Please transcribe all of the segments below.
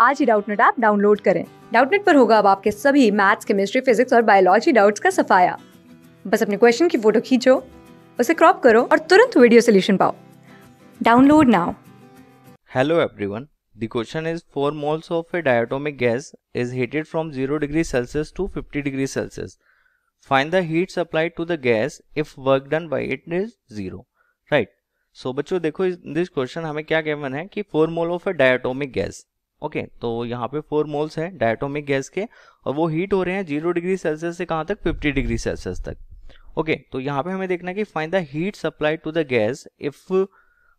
आज ही Doubtnut app download करें डाउटनेट पर होगा अब आपके सभी मैथ्स केमिस्ट्री फिजिक्स और बायोलॉजी डाउट्स का सफाया बस अपने क्वेश्चन की फोटो खींचो उसे क्रॉप करो और तुरंत वीडियो सोल्यूशन पाओ download now hello everyone The question is 4 moles of a diatomic gas is heated from 0 degree Celsius to 50 degree Celsius. Find the heat supplied to the gas if work done by it is zero. Right. So बच्चों देखो इस this question हमें क्या given है कि 4 mole of a diatomic gas okay तो यहाँ पे फोर मोल्स हैं डायटोमिक गैस के और वो हीट हो रहे हैं जीरो डिग्री सेल्सियस से कहाँ तक फिफ्टी डिग्री सेल्सियस तक ओके तो यहाँ पे हमें देखना कि find the heat supply to the gas if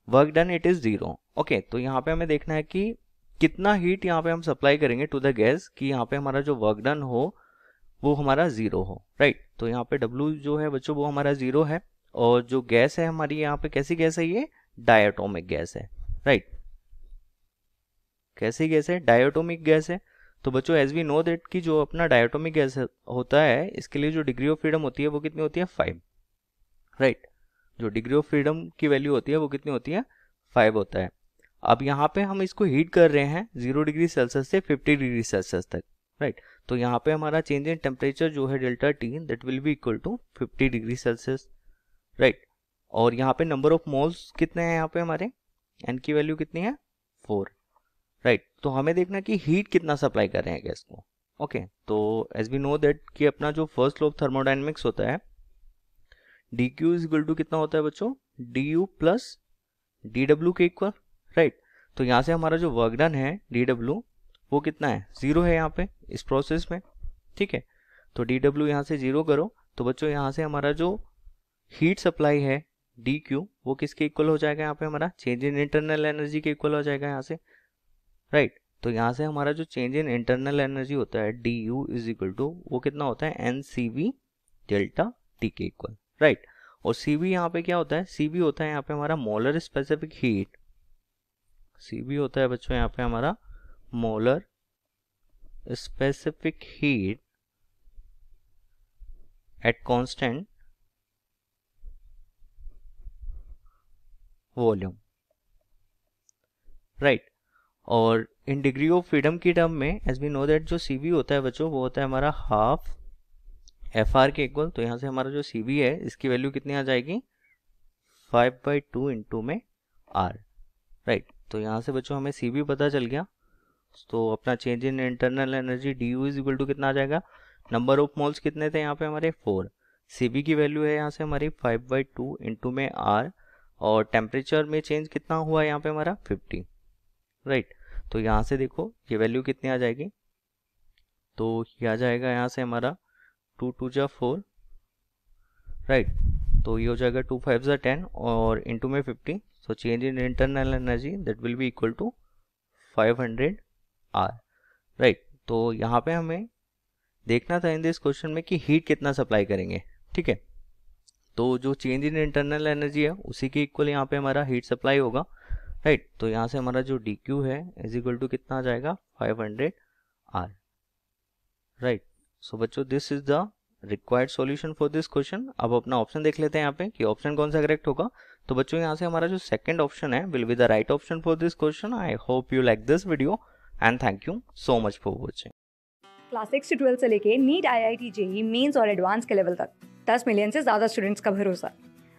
work done it is zero okay तो यहाँ पे हमें देखना है कि कितना हीट यहाँ पे हम सप्लाई करेंगे टू द गैस कि यहाँ पे हमारा जो वर्क डन हो वो हमारा जीरो हो राइट right? तो यहाँ पे W जो है बच्चों वो हमारा जीरो है और जो गैस है हमारी यहाँ पे कैसी गैस है ये डायटोमिक गैस है राइट right? कैसी गैस है डायोटोमिक गैस है तो बच्चों एज वी नो दैट कि जो अपना डायोटोमिक गैस होता है इसके लिए जो डिग्री ऑफ फ्रीडम होती है वो कितनी होती है फाइव राइट right. जो डिग्री ऑफ फ्रीडम की वैल्यू होती है वो कितनी होती है फाइव होता है अब यहाँ पे हम इसको हीट कर रहे हैं जीरो डिग्री सेल्सियस से फिफ्टी डिग्री सेल्सियस तक राइट right. तो यहाँ पे हमारा चेंज इन टेम्परेचर जो है delta T that will be equal to fifty degree Celsius right और यहाँ पे नंबर ऑफ मोल्स कितने हैं यहाँ पे हमारे एन की वैल्यू कितनी है फोर तो हमें देखना कि हीट कितना सप्लाई कर रहे हैं गैस को ओके okay, तो एज वी नो दैट कि अपना जो फर्स्ट लॉ थर्मोडाइनमिक्स होता है D Q is equal to कितना होता है बच्चों D U plus D W के इक्वल राइट तो यहाँ से हमारा जो वर्क डन है डी डब्ल्यू वो कितना है जीरो है यहाँ पे इस प्रोसेस में ठीक है तो डी डब्ल्यू यहाँ से जीरो करो तो बच्चों यहाँ से हमारा जो हीट सप्लाई है डी क्यू वो किसके इक्वल हो जाएगा यहाँ पे हमारा चेंज इन इंटरनल एनर्जी के इक्वल हो जाएगा यहाँ से राइट तो यहाँ से हमारा जो चेंज इन इंटरनल एनर्जी होता है D U is equal to वो कितना होता है N C V delta T के इक्वल राइट और सी वी यहाँ पे क्या होता है सी वी होता है यहाँ पे हमारा molar specific heat C B होता है बच्चों यहाँ पे हमारा molar specific heat at constant volume right और इन डिग्री ऑफ फ्रीडम की टर्म में एज वी नो दैट जो सी होता है बच्चों वो होता है हमारा हाफ एफ आर के इक्वल तो यहाँ से हमारा जो सी है इसकी वैल्यू कितनी आ जाएगी फाइव बाई टू इंटू में आर राइट right. तो यहाँ से बच्चों हमें सी पता चल गया तो अपना change in internal energy D U is equal to कितना आ जाएगा नंबर ऑफ मोल्स कितने थे यहाँ पे हमारे फोर सी की वैल्यू है यहाँ से हमारी फाइव बाई टू इंटू में आर और टेम्परेचर में चेंज कितना हुआ यहाँ पे हमारा फिफ्टी राइट तो यहाँ से देखो ये वैल्यू कितनी आ जाएगी तो ये आ जाएगा यहाँ से हमारा टू टू जा फोर राइट तो ये हो जाएगा टू फाइव ज़ा टेन और इंटू में fifty so change in internal energy that will be equal to five hundred R right तो यहाँ पे हमें देखना था इन दिस क्वेश्चन में कि हीट कितना सप्लाई करेंगे ठीक है तो जो चेंज इन इंटरनल एनर्जी है उसी के इक्वल यहाँ पे हमारा हीट सप्लाई होगा राइट तो यहाँ से हमारा जो डी क्यू है इज इक्वल टू कितना आ जाएगा 500 हंड्रेड आर राइट सो बच्चों this is the required solution for this question अब अपना ऑप्शन देख लेते हैं यहाँ पे कि ऑप्शन कौन सा करेक्ट होगा तो बच्चों यहाँ से हमारा जो सेकंड ऑप्शन है will be the right option for this question I hope you like this video and thank you so much for watching class six से से लेके NEET I I T JEE और एडवांस के level तक 10 million से ज्यादा students का भरोसा